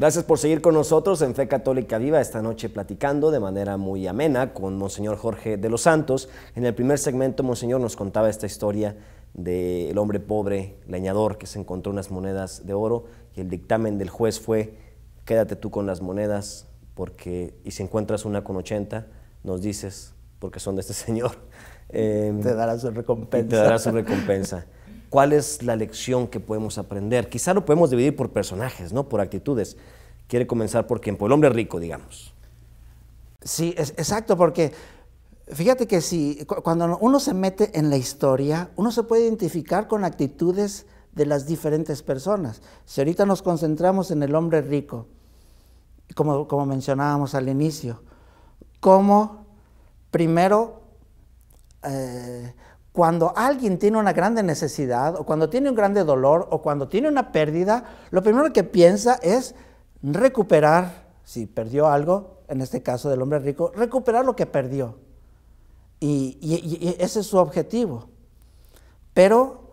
Gracias por seguir con nosotros en Fe Católica Viva esta noche platicando de manera muy amena con Monseñor Jorge de los Santos. En el primer segmento, Monseñor nos contaba esta historia del hombre pobre leñador que se encontró unas monedas de oro y el dictamen del juez fue, quédate tú con las monedas porque, y si encuentras una con 80, nos dices, porque son de este señor. te em, dará recompensa. Te dará su recompensa. ¿Cuál es la lección que podemos aprender? Quizá lo podemos dividir por personajes, ¿no? Por actitudes. Quiere comenzar por quién? Por el hombre rico, digamos. Sí, es, exacto, porque fíjate que si cuando uno se mete en la historia, uno se puede identificar con actitudes de las diferentes personas. Si ahorita nos concentramos en el hombre rico, como, como mencionábamos al inicio, cómo primero eh, cuando alguien tiene una grande necesidad o cuando tiene un grande dolor o cuando tiene una pérdida, lo primero que piensa es recuperar, si perdió algo, en este caso del hombre rico, recuperar lo que perdió. Y, ese es su objetivo. Pero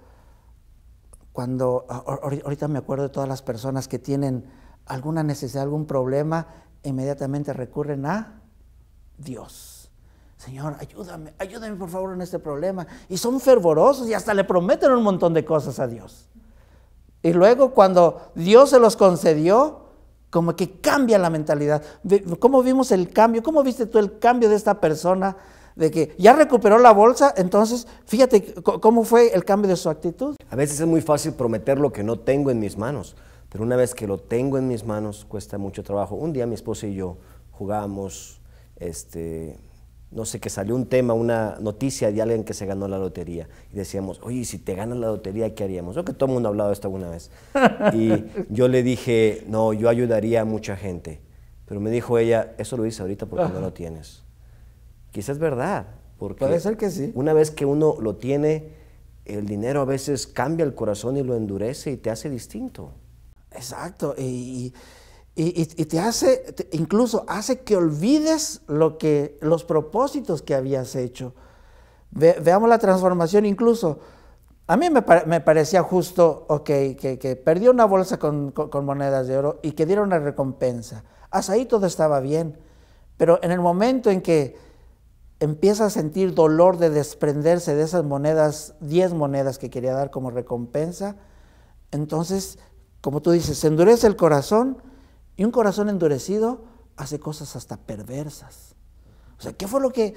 cuando, ahorita me acuerdo de todas las personas que tienen alguna necesidad, algún problema, inmediatamente recurren a Dios. Señor, ayúdame, ayúdame por favor en este problema. Y son fervorosos y hasta le prometen un montón de cosas a Dios. Y luego cuando Dios se los concedió, como que cambia la mentalidad. ¿Cómo vimos el cambio? ¿Cómo viste tú el cambio de esta persona? De que ya recuperó la bolsa, entonces fíjate cómo fue el cambio de su actitud. A veces es muy fácil prometer lo que no tengo en mis manos, pero una vez que lo tengo en mis manos cuesta mucho trabajo. Un día mi esposa y yo jugamos este, no sé, que salió un tema, una noticia de alguien que se ganó la lotería. Y decíamos, oye, si te ganas la lotería, ¿qué haríamos? O que todo un mundo ha hablado de esto alguna vez. Y yo le dije, no, yo ayudaría a mucha gente. Pero me dijo ella, eso lo dices ahorita porque no lo tienes. Quizás es verdad. Porque Puede ser que sí. Una vez que uno lo tiene, el dinero a veces cambia el corazón y lo endurece y te hace distinto. Exacto. y y, te hace, incluso hace que olvides lo que, los propósitos que habías hecho. veamos la transformación incluso. A mí me, parecía justo, ok, que, perdió una bolsa con, monedas de oro y que diera una recompensa. Hasta ahí todo estaba bien. Pero en el momento en que empieza a sentir dolor de desprenderse de esas monedas, 10 monedas que quería dar como recompensa, entonces, como tú dices, se endurece el corazón y un corazón endurecido hace cosas hasta perversas. O sea, ¿qué fue lo que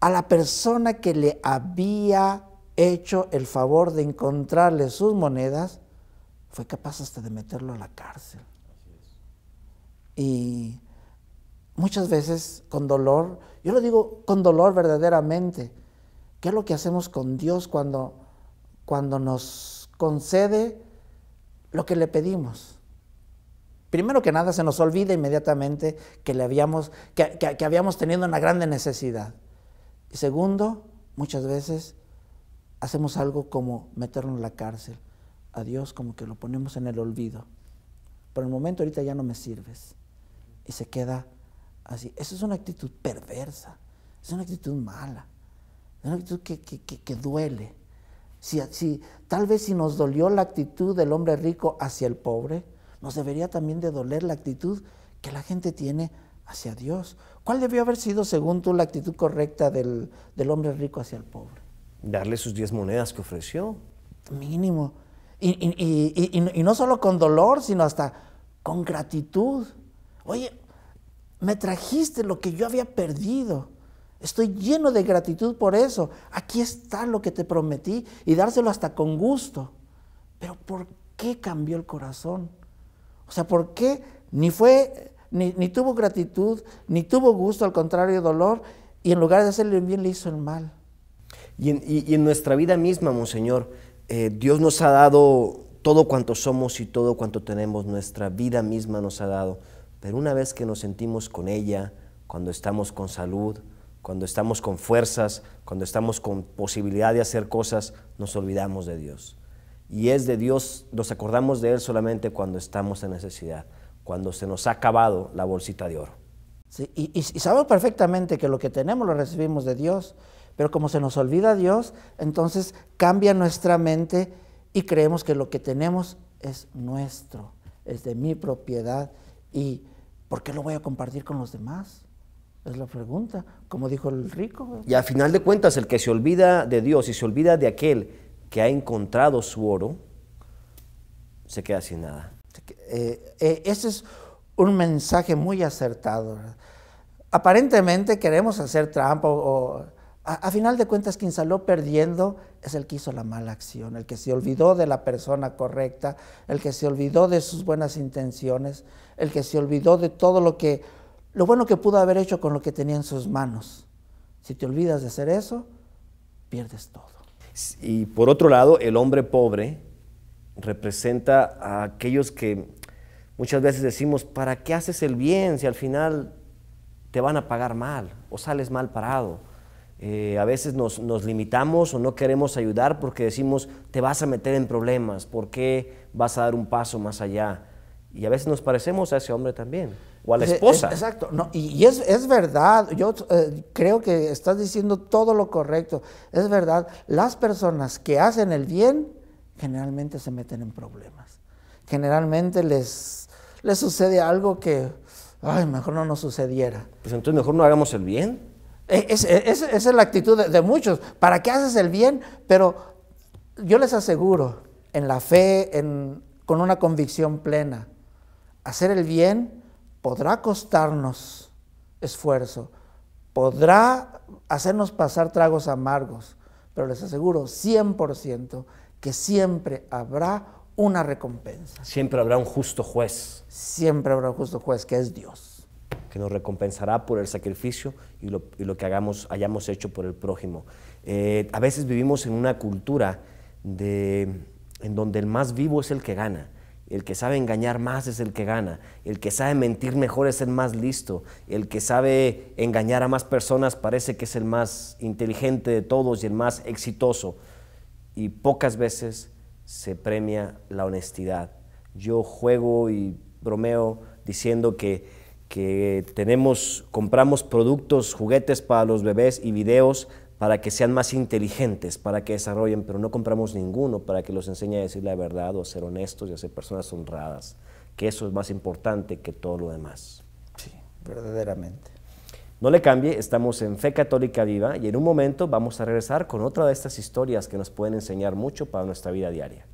a la persona que le había hecho el favor de encontrarle sus monedas, fue capaz hasta de meterlo a la cárcel? Y muchas veces con dolor, yo lo digo con dolor verdaderamente, ¿qué es lo que hacemos con Dios cuando, cuando nos concede lo que le pedimos? primero que nada se nos olvida inmediatamente que, le habíamos, que, habíamos tenido una grande necesidad. Y segundo, muchas veces hacemos algo como meternos en la cárcel. A Dios como que lo ponemos en el olvido. Por el momento ahorita ya no me sirves. Y se queda así. eso es una actitud perversa. Es una actitud mala. Es una actitud que, que, duele. Si, si, tal vez si nos dolió la actitud del hombre rico hacia el pobre, nos debería también de doler la actitud que la gente tiene hacia Dios. ¿Cuál debió haber sido, según tú, la actitud correcta del, hombre rico hacia el pobre? Darle sus diez monedas que ofreció. Mínimo. Y, y no solo con dolor, sino hasta con gratitud. Oye, me trajiste lo que yo había perdido. Estoy lleno de gratitud por eso. Aquí está lo que te prometí y dárselo hasta con gusto. Pero ¿por qué cambió el corazón? O sea, ¿por qué ni fue, ni, tuvo gratitud, ni tuvo gusto, al contrario, dolor, y en lugar de hacerle el bien le hizo el mal? Y en, nuestra vida misma, Monseñor, eh, Dios nos ha dado todo cuanto somos y todo cuanto tenemos, nuestra vida misma nos ha dado. Pero una vez que nos sentimos con ella, cuando estamos con salud, cuando estamos con fuerzas, cuando estamos con posibilidad de hacer cosas, nos olvidamos de Dios y es de Dios, nos acordamos de Él solamente cuando estamos en necesidad, cuando se nos ha acabado la bolsita de oro. Sí, y, y, sabemos perfectamente que lo que tenemos lo recibimos de Dios, pero como se nos olvida Dios, entonces cambia nuestra mente y creemos que lo que tenemos es nuestro, es de mi propiedad y ¿por qué lo voy a compartir con los demás? Es la pregunta, como dijo el rico. Y a final de cuentas, el que se olvida de Dios y se olvida de aquel que ha encontrado su oro se queda sin nada. Eh, eh, ese es un mensaje muy acertado. Aparentemente queremos hacer trampa o, a, a, final de cuentas quien salió perdiendo es el que hizo la mala acción, el que se olvidó de la persona correcta, el que se olvidó de sus buenas intenciones, el que se olvidó de todo lo que lo bueno que pudo haber hecho con lo que tenía en sus manos. Si te olvidas de hacer eso, pierdes todo. Y por otro lado, el hombre pobre representa a aquellos que muchas veces decimos, ¿para qué haces el bien si al final te van a pagar mal o sales mal parado? Eh, a veces nos, nos, limitamos o no queremos ayudar porque decimos, te vas a meter en problemas, ¿por qué vas a dar un paso más allá? Y a veces nos parecemos a ese hombre también, o a la esposa. Exacto, no, y es, es verdad, yo eh, creo que estás diciendo todo lo correcto. Es verdad, las personas que hacen el bien generalmente se meten en problemas. Generalmente les, sucede algo que, ay, mejor no nos sucediera. Pues entonces mejor no hagamos el bien. E, e, es, esa es la actitud de, muchos. ¿Para qué haces el bien? Pero yo les aseguro, en la fe, en, con una convicción plena, Hacer el bien podrá costarnos esfuerzo, podrá hacernos pasar tragos amargos, pero les aseguro 100% que siempre habrá una recompensa. Siempre habrá un justo juez. Siempre habrá un justo juez, que es Dios. Que nos recompensará por el sacrificio y lo, que hagamos, hayamos hecho por el prójimo. Eh, a veces vivimos en una cultura en donde el más vivo es el que gana. El que sabe engañar más es el que gana. El que sabe mentir mejor es el más listo. El que sabe engañar a más personas parece que es el más inteligente de todos y el más exitoso. Y pocas veces se premia la honestidad. Yo juego y bromeo diciendo que, tenemos, compramos productos, juguetes para los bebés y videos para que sean más inteligentes, para que desarrollen, pero no compramos ninguno para que los enseñe a decir la verdad o a ser honestos y a ser personas honradas, que eso es más importante que todo lo demás. Sí, verdaderamente. No le cambie, estamos en Fe Católica Viva y en un momento vamos a regresar con otra de estas historias que nos pueden enseñar mucho para nuestra vida diaria.